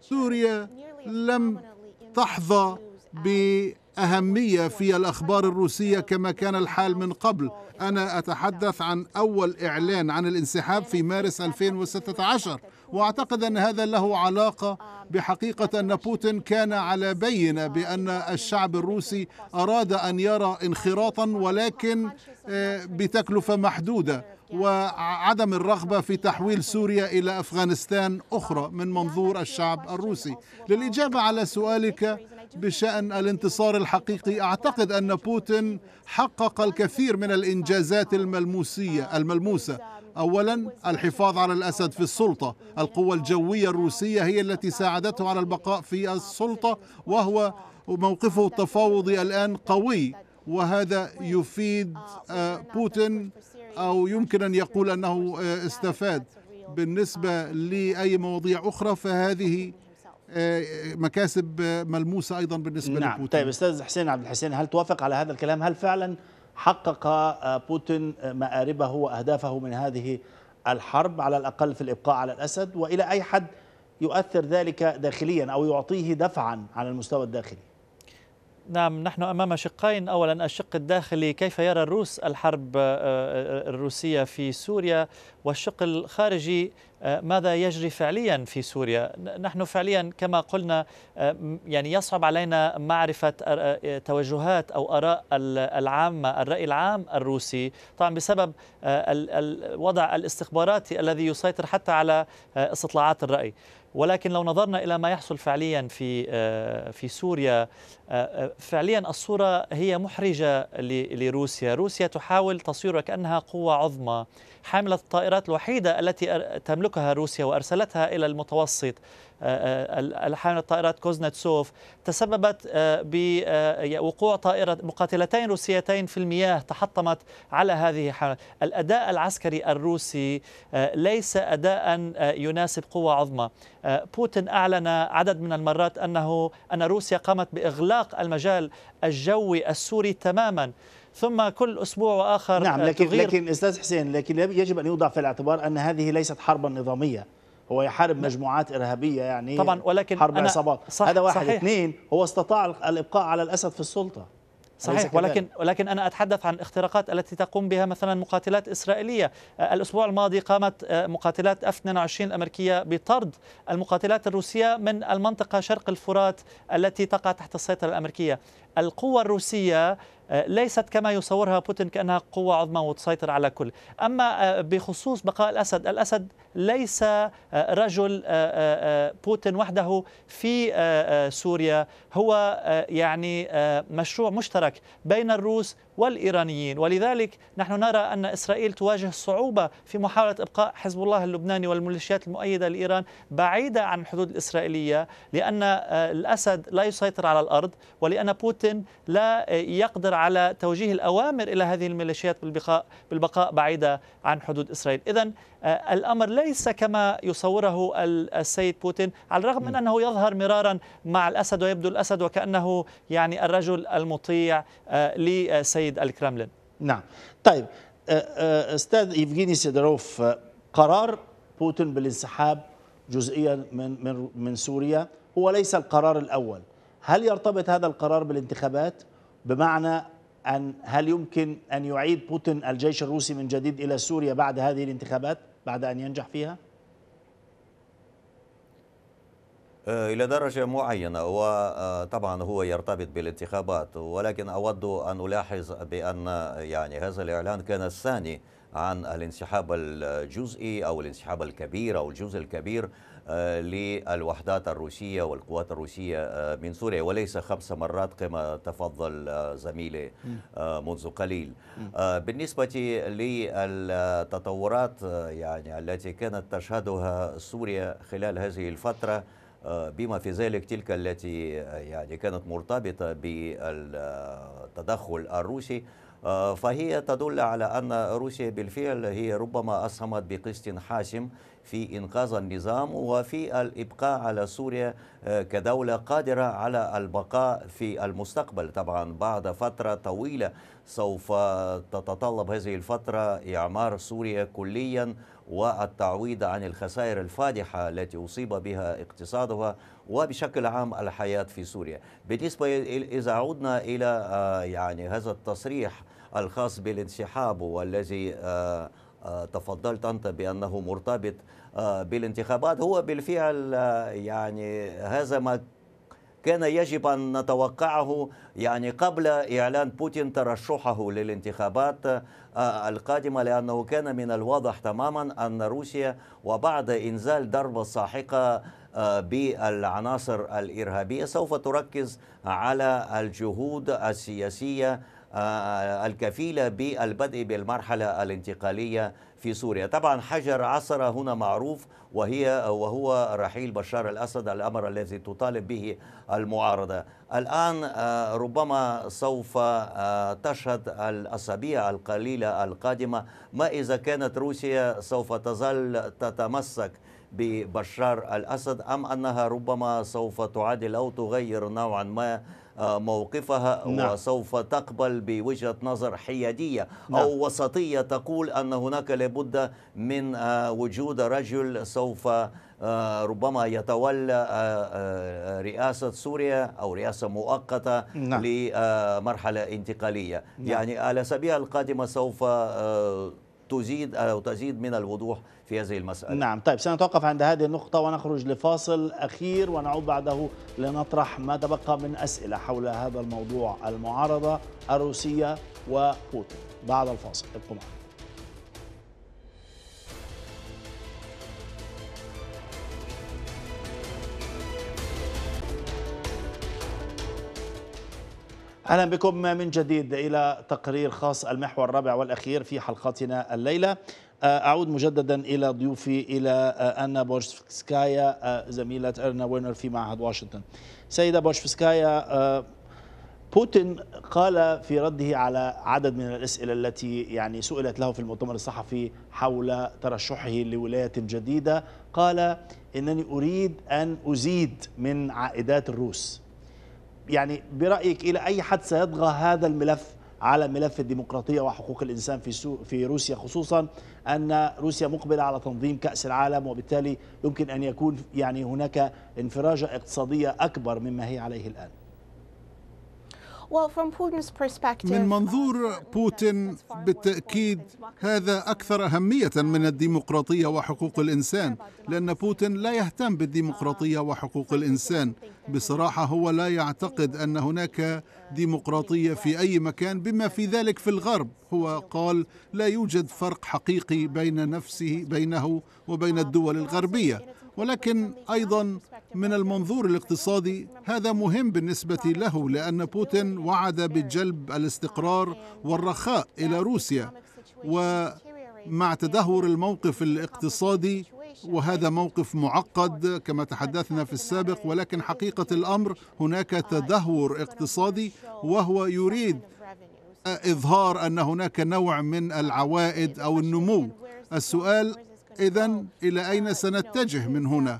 سوريا لم تحظى ب أهمية في الأخبار الروسية كما كان الحال من قبل أنا أتحدث عن أول إعلان عن الانسحاب في مارس 2016 وأعتقد أن هذا له علاقة بحقيقة أن بوتين كان على بينة بأن الشعب الروسي أراد أن يرى انخراطا ولكن آه، بتكلفة محدودة يعني. وعدم الرغبة في تحويل سوريا إلى أفغانستان أخرى من منظور الشعب الروسي للإجابة على سؤالك بشأن الانتصار الحقيقي أعتقد أن بوتين حقق الكثير من الإنجازات الملموسية الملموسة أولا الحفاظ على الأسد في السلطة القوة الجوية الروسية هي التي ساعدته على البقاء في السلطة وهو موقفه التفاوضي الآن قوي وهذا يفيد آه، بوتين أو يمكن أن يقول أنه آه، استفاد بالنسبة لأي مواضيع أخرى فهذه آه، مكاسب آه، ملموسة أيضا بالنسبة نعم. لبوتين طيب أستاذ حسين عبد الحسين هل توافق على هذا الكلام هل فعلا حقق بوتين مآربه وأهدافه من هذه الحرب على الأقل في الإبقاء على الأسد وإلى أي حد يؤثر ذلك داخليا أو يعطيه دفعا على المستوى الداخلي نعم نحن أمام شقين أولا الشق الداخلي كيف يرى الروس الحرب آه، آه، الروسية في سوريا والشق الخارجي آه، ماذا يجري فعليا في سوريا نحن فعليا كما قلنا يعني يصعب علينا معرفة توجهات أو أراء العامة الرأي العام الروسي طبعا بسبب الوضع الاستخباراتي الذي يسيطر حتى على استطلاعات الرأي ولكن لو نظرنا إلى ما يحصل فعليا في في سوريا آه، آه، فعليا الصورة هي محرجة لروسيا روسيا تحاول تصوير كأنها قوة عظمى حاملة الطائرات الوحيدة التي تملكها روسيا وأرسلتها إلى المتوسط آه، حاملة الطائرات كوزنتسوف تسببت بوقوع طائرة مقاتلتين روسيتين في المياه تحطمت على هذه الحملة الأداء العسكري الروسي ليس أداء يناسب قوة عظمى بوتين أعلن عدد من المرات أنه أن روسيا قامت بإغلاق إغلاق المجال الجوي السوري تماما ثم كل اسبوع واخر نعم لكن لكن استاذ حسين لكن يجب ان يوضع في الاعتبار ان هذه ليست حربا نظاميه هو يحارب نعم. مجموعات ارهابيه يعني طبعا ولكن حرب عصابات هذا واحد صحيح. اثنين هو استطاع الابقاء على الاسد في السلطه صحيح ولكن ولكن انا اتحدث عن الاختراقات التي تقوم بها مثلا مقاتلات اسرائيليه، آه، الاسبوع الماضي قامت آه، مقاتلات اف 22 الامريكيه بطرد المقاتلات الروسيه من المنطقه شرق الفرات التي تقع تحت السيطره الامريكيه، القوه الروسيه آه، ليست كما يصورها بوتين كأنها قوة عظمى وتسيطر على كل أما آه، بخصوص بقاء الأسد الأسد ليس آه، رجل بوتين وحده في سوريا هو يعني مشروع مشترك بين الروس والإيرانيين ولذلك نحن نرى أن إسرائيل تواجه صعوبة في محاولة إبقاء حزب الله اللبناني والميليشيات المؤيدة لإيران بعيدة عن الحدود الإسرائيلية لأن آه، الأسد لا يسيطر على الأرض ولأن بوتين لا آه، يقدر على توجيه الأوامر إلى هذه الميليشيات بالبقاء, بالبقاء بعيدة عن حدود إسرائيل إذا آه، الأمر ليس كما يصوره السيد بوتين على الرغم من نعم. أنه يظهر مرارا مع الأسد ويبدو الأسد وكأنه يعني الرجل المطيع آه، لسيد الكرملين نعم طيب آه، أستاذ يفجيني سيدروف قرار بوتين بالانسحاب جزئيا من من من سوريا هو ليس القرار الاول هل يرتبط هذا القرار بالانتخابات بمعنى ان هل يمكن ان يعيد بوتين الجيش الروسي من جديد الى سوريا بعد هذه الانتخابات بعد أن ينجح فيها؟ آه، إلى درجة معينة وطبعا آه، هو يرتبط بالانتخابات ولكن أود أن ألاحظ بأن آه، يعني هذا الإعلان كان الثاني عن الانسحاب الجزئي أو الانسحاب الكبير أو الجزء الكبير آه، للوحدات الروسية والقوات الروسية آه، من سوريا وليس خمس مرات كما تفضل آه، زميلي منذ قليل بالنسبة للتطورات يعني التي كانت تشهدها سوريا خلال هذه الفترة بما في ذلك تلك التي يعني كانت مرتبطة بالتدخل الروسي فهي تدل على أن روسيا بالفعل هي ربما أسهمت بقسط حاسم في إنقاذ النظام وفي الإبقاء على سوريا آه، كدولة قادرة على البقاء في المستقبل طبعا بعد فترة طويلة سوف تتطلب هذه الفترة إعمار سوريا كليا والتعويض عن الخسائر الفادحة التي أصيب بها اقتصادها وبشكل عام الحياة في سوريا بالنسبة إذا عدنا إلى آه، يعني هذا التصريح الخاص بالانسحاب والذي آه، آه، تفضلت أنت بأنه مرتبط آه، بالانتخابات هو بالفعل آه، يعني هذا ما كان يجب أن نتوقعه يعني قبل إعلان بوتين ترشحه للانتخابات القادمة لأنه كان من الواضح تماما أن روسيا وبعد إنزال ضربة ساحقة بالعناصر الإرهابية سوف تركز على الجهود السياسية آه، الكفيلة بالبدء بالمرحلة الانتقالية في سوريا طبعا حجر عصر هنا معروف وهي وهو رحيل بشار الأسد الأمر الذي تطالب به المعارضة الآن آه، ربما سوف آه، تشهد الأسابيع القليلة القادمة ما إذا كانت روسيا سوف تظل تتمسك ببشار الأسد أم أنها ربما سوف تعادل أو تغير نوعا ما آه، موقفها نعم. وسوف تقبل بوجهة نظر حيادية نعم. أو وسطية تقول أن هناك لابد من آه، وجود رجل سوف آه، ربما يتولى رئاسة سوريا أو رئاسة مؤقتة نعم. لمرحلة انتقالية نعم. يعني الأسابيع القادمة سوف تزيد أو تزيد من الوضوح في هذه المسألة نعم طيب سنتوقف عند هذه النقطة ونخرج لفاصل أخير ونعود بعده لنطرح ما تبقى من أسئلة حول هذا الموضوع المعارضة الروسية وبوتين بعد الفاصل ابقوا معنا اهلا بكم من جديد الى تقرير خاص المحور الرابع والاخير في حلقتنا الليله آه، أعود مجددا إلى ضيوفي إلى آه، أنا بورشفسكايا آه، زميلة أرنا وينر في معهد واشنطن سيدة بورشفسكايا بوتين قال في رده على عدد من الأسئلة التي يعني سئلت له في المؤتمر الصحفي حول ترشحه لولاية جديدة قال إنني أريد أن أزيد من عائدات الروس يعني برأيك إلى أي حد سيطغى هذا الملف على ملف الديمقراطية وحقوق الإنسان في, في روسيا خصوصا أن روسيا مقبلة على تنظيم كأس العالم وبالتالي يمكن أن يكون يعني هناك انفراجة اقتصادية أكبر مما هي عليه الآن من منظور بوتين بالتأكيد هذا أكثر أهمية من الديمقراطية وحقوق الإنسان لأن بوتين لا يهتم بالديمقراطية وحقوق الإنسان بصراحة هو لا يعتقد أن هناك ديمقراطية في أي مكان بما في ذلك في الغرب هو قال لا يوجد فرق حقيقي بين نفسه بينه وبين الدول الغربية ولكن أيضا من المنظور الاقتصادي هذا مهم بالنسبة له لأن بوتين وعد بجلب الاستقرار والرخاء إلى روسيا ومع تدهور الموقف الاقتصادي وهذا موقف معقد كما تحدثنا في السابق ولكن حقيقة الأمر هناك تدهور اقتصادي وهو يريد إظهار أن هناك نوع من العوائد أو النمو السؤال إذا إلى أين سنتجه من هنا؟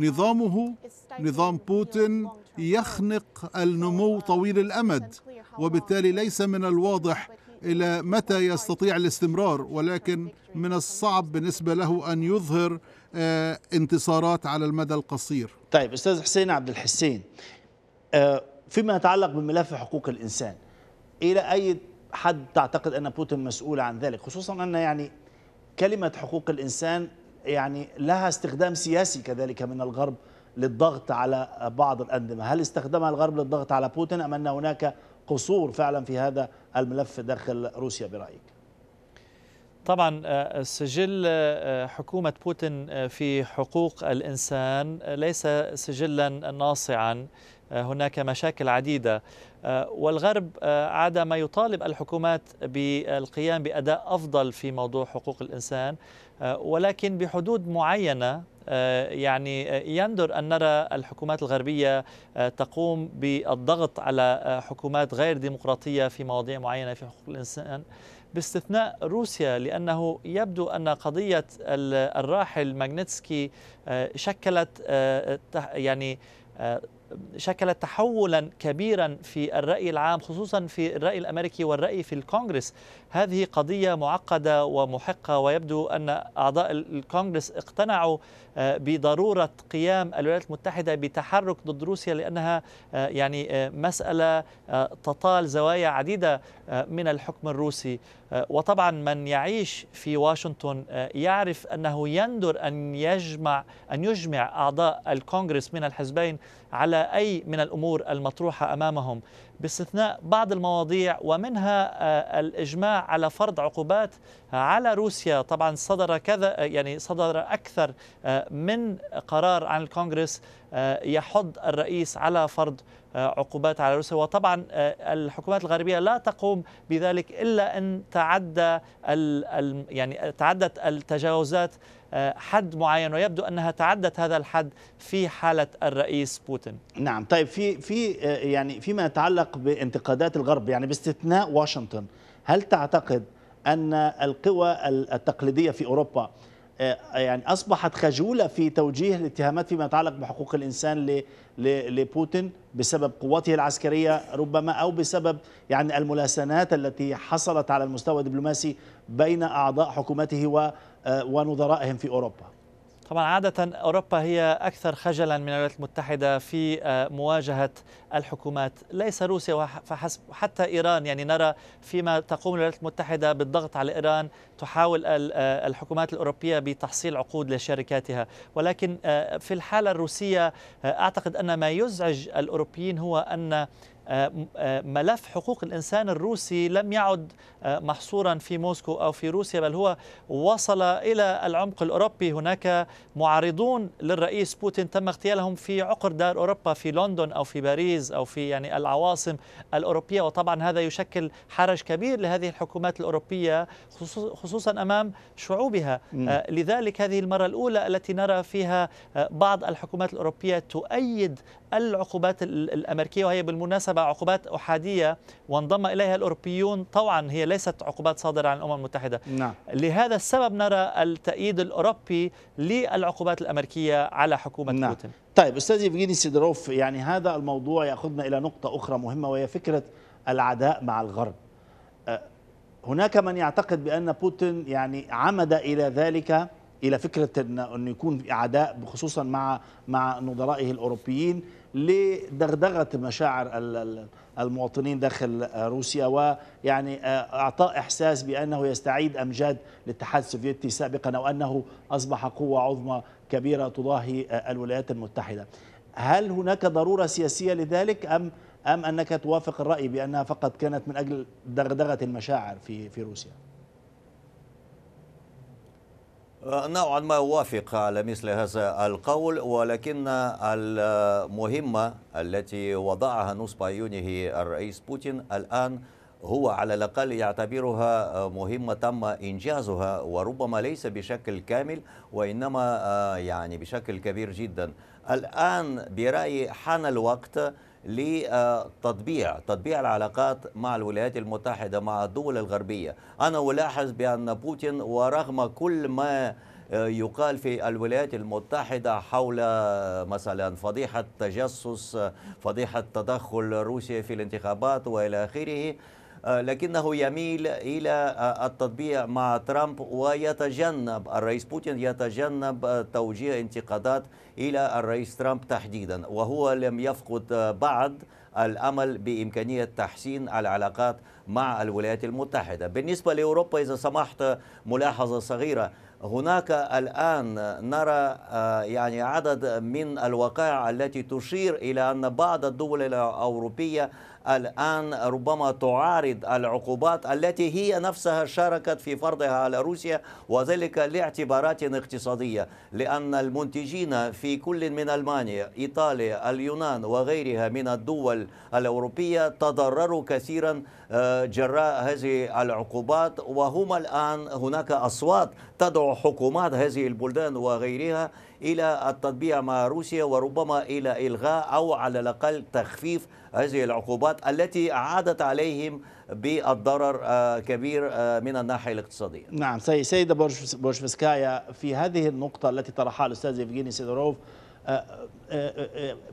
نظامه نظام بوتين يخنق النمو طويل الامد وبالتالي ليس من الواضح الى متى يستطيع الاستمرار ولكن من الصعب بالنسبه له ان يظهر آه، انتصارات على المدى القصير. طيب استاذ حسين عبد الحسين آه، فيما يتعلق بملف حقوق الانسان الى اي حد تعتقد ان بوتين مسؤول عن ذلك خصوصا ان يعني كلمه حقوق الانسان يعني لها استخدام سياسي كذلك من الغرب للضغط على بعض الأندمة هل استخدمها الغرب للضغط على بوتين أم أن هناك قصور فعلا في هذا الملف داخل روسيا برأيك؟ طبعا آه، سجل آه، آه، حكومة بوتين في حقوق الإنسان ليس سجلا ناصعا هناك مشاكل عديدة والغرب عاد ما يطالب الحكومات بالقيام بأداء أفضل في موضوع حقوق الإنسان آه، ولكن بحدود معينة آه، يعني آه، يندر أن نرى الحكومات الغربية تقوم بالضغط على حكومات غير ديمقراطية في مواضيع معينة في حقوق الإنسان باستثناء روسيا لأنه يبدو أن قضية الراحل ماغنيتسكي شكلت يعني شكلت تحولا كبيرا في الرأي العام خصوصا في الرأي الأمريكي والرأي في الكونغرس هذه قضية معقدة ومحقة ويبدو أن أعضاء الكونغرس اقتنعوا آه، بضرورة قيام الولايات المتحدة بتحرك ضد روسيا لأنها آه، يعني آه، مسألة تطال زوايا عديدة من الحكم الروسي وطبعا من يعيش في واشنطن يعرف أنه يندر أن يجمع أن يجمع أعضاء الكونغرس من الحزبين على أي من الأمور المطروحة أمامهم باستثناء بعض المواضيع ومنها آه، الإجماع على فرض عقوبات على روسيا طبعا صدر كذا آه، يعني صدر أكثر آه، من قرار عن الكونغرس يحض الرئيس على فرض عقوبات على روسيا وطبعا الحكومات الغربيه لا تقوم بذلك الا ان تعدى يعني تعدت التجاوزات آه، حد معين ويبدو انها تعدت هذا الحد في حاله الرئيس بوتين. نعم طيب في في آه، يعني فيما يتعلق بانتقادات الغرب يعني باستثناء واشنطن، هل تعتقد ان القوى التقليديه في اوروبا آه، يعني اصبحت خجوله في توجيه الاتهامات فيما يتعلق بحقوق الانسان لبوتين بسبب قوته العسكريه ربما او بسبب يعني الملاسنات التي حصلت على المستوى الدبلوماسي بين اعضاء حكومته آه، ونظرائهم في أوروبا طبعا عادة أوروبا هي أكثر خجلا من الولايات المتحدة في آه، مواجهة الحكومات ليس روسيا فحسب حتى إيران يعني نرى فيما تقوم الولايات المتحدة بالضغط على إيران تحاول آه، الحكومات الأوروبية بتحصيل عقود لشركاتها ولكن في الحالة الروسية أعتقد أن ما يزعج الأوروبيين هو أن ملف حقوق الإنسان الروسي لم يعد محصورا في موسكو أو في روسيا بل هو وصل إلى العمق الأوروبي هناك معارضون للرئيس بوتين تم اغتيالهم في عقر دار أوروبا في لندن أو في باريس أو في يعني العواصم الأوروبية وطبعا هذا يشكل حرج كبير لهذه الحكومات الأوروبية خصوصا أمام شعوبها آه، لذلك هذه المرة الأولى التي نرى فيها آه، بعض الحكومات الأوروبية تؤيد العقوبات الأمريكية وهي بالمناسبة عقوبات أحادية وانضم إليها الأوروبيون طوعا هي وليست عقوبات صادرة عن الأمم المتحدة نعم. لهذا السبب نرى التأييد الأوروبي للعقوبات الأمريكية على حكومة نعم. بوتين طيب أستاذ يفجيني سيدروف يعني هذا الموضوع يأخذنا إلى نقطة أخرى مهمة وهي فكرة العداء مع الغرب أه، هناك من يعتقد بأن بوتين يعني عمد إلى ذلك الى فكره انه يكون عداء خصوصا مع مع نظرائه الاوروبيين لدغدغه مشاعر المواطنين داخل روسيا ويعني آه، أعطاء إحساس بأنه يستعيد أمجاد الاتحاد السوفيتي سابقا أو أنه أصبح قوة عظمى كبيرة تضاهي آه، الولايات المتحدة هل هناك ضرورة سياسية لذلك أم أم أنك توافق الرأي بأنها فقط كانت من أجل دغدغة المشاعر في في روسيا؟ آه، نوعا ما أوافق على مثل هذا القول ولكن المهمة التي وضعها نصب عيونه الرئيس بوتين الآن هو على الأقل يعتبرها مهمة تم إنجازها وربما ليس بشكل كامل وإنما آه، يعني بشكل كبير جدا الآن برأيي حان الوقت لتطبيع تطبيع العلاقات مع الولايات المتحدة مع الدول الغربية أنا ألاحظ بأن بوتين ورغم كل ما يقال في الولايات المتحدة حول مثلا فضيحة تجسس فضيحة تدخل روسيا في الانتخابات وإلى آخره آه، لكنه يميل إلى آه، التطبيع مع ترامب ويتجنب الرئيس بوتين يتجنب آه، توجيه انتقادات إلى الرئيس ترامب تحديدا وهو لم يفقد بعد الامل بامكانيه تحسين العلاقات مع الولايات المتحده. بالنسبه لاوروبا اذا سمحت ملاحظه صغيره هناك الان نرى يعني عدد من الوقائع التي تشير الى ان بعض الدول الاوروبيه الآن ربما تعارض العقوبات التي هي نفسها شاركت في فرضها على روسيا وذلك لاعتبارات اقتصادية لأن المنتجين في كل من ألمانيا إيطاليا اليونان وغيرها من الدول الأوروبية تضرروا كثيرا آه، جراء هذه العقوبات وهم الآن هناك أصوات تدعو حكومات هذه البلدان وغيرها إلى التطبيع مع روسيا وربما إلى إلغاء أو على الأقل تخفيف هذه العقوبات التي عادت عليهم بالضرر آه، كبير آه، من الناحية الاقتصادية نعم سيدة بورشفسكايا في هذه النقطة التي طرحها الأستاذ يفجيني سيدوروف آه،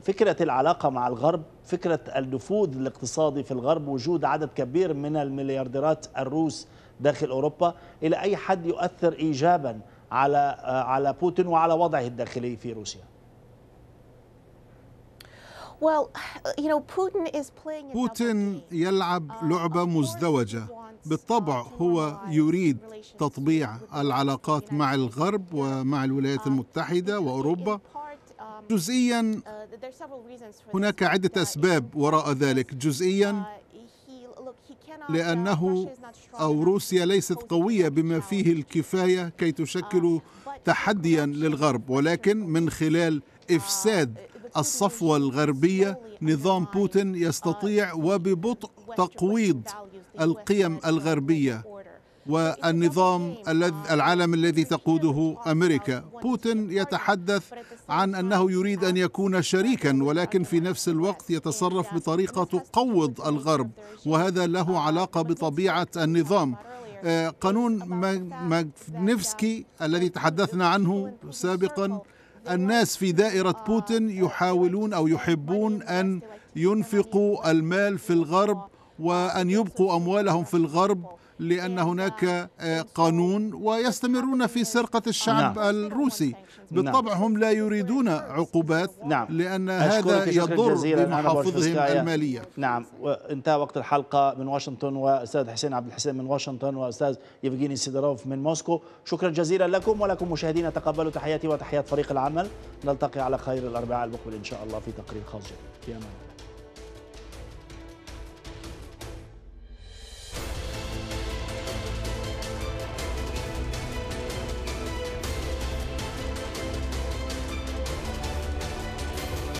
فكرة العلاقة مع الغرب فكرة النفوذ الاقتصادي في الغرب وجود عدد كبير من المليارديرات الروس داخل أوروبا إلى أي حد يؤثر إيجابا على آه، على بوتين وعلى وضعه الداخلي في روسيا بوتين uh, يلعب لعبة مزدوجة uh, بالطبع هو يريد تطبيع العلاقات مع الغرب ومع الولايات um, المتحدة وأوروبا um, جزئيا uh, هناك عدة أسباب وراء ذلك جزئيا لأنه أو روسيا ليست قوية بما فيه الكفاية كي تشكل تحديا للغرب ولكن من خلال إفساد الصفوة الغربية نظام بوتين يستطيع وببطء تقويض القيم الغربية والنظام العالم الذي تقوده امريكا بوتين يتحدث عن انه يريد ان يكون شريكا ولكن في نفس الوقت يتصرف بطريقه تقوض الغرب وهذا له علاقه بطبيعه النظام آه، قانون ماغنيفسكي الذي تحدثنا عنه سابقا الناس في دائرة بوتين يحاولون أو يحبون أن ينفقوا المال في الغرب وأن يبقوا أموالهم في الغرب لأن إيه، هناك آه، آه، قانون ويستمرون في سرقة الشعب نعم. الروسي نعم. بالطبع هم لا يريدون عقوبات نعم. لأن هذا يضر بمحافظهم المالية نعم وانتهى وقت الحلقة من واشنطن وأستاذ حسين عبد الحسين من واشنطن وأستاذ يفجيني سيدروف من موسكو شكرا جزيلا لكم ولكم مشاهدينا تقبلوا تحياتي وتحيات فريق العمل نلتقي على خير الأربعاء المقبل إن شاء الله في تقرير خاص جديد في أمان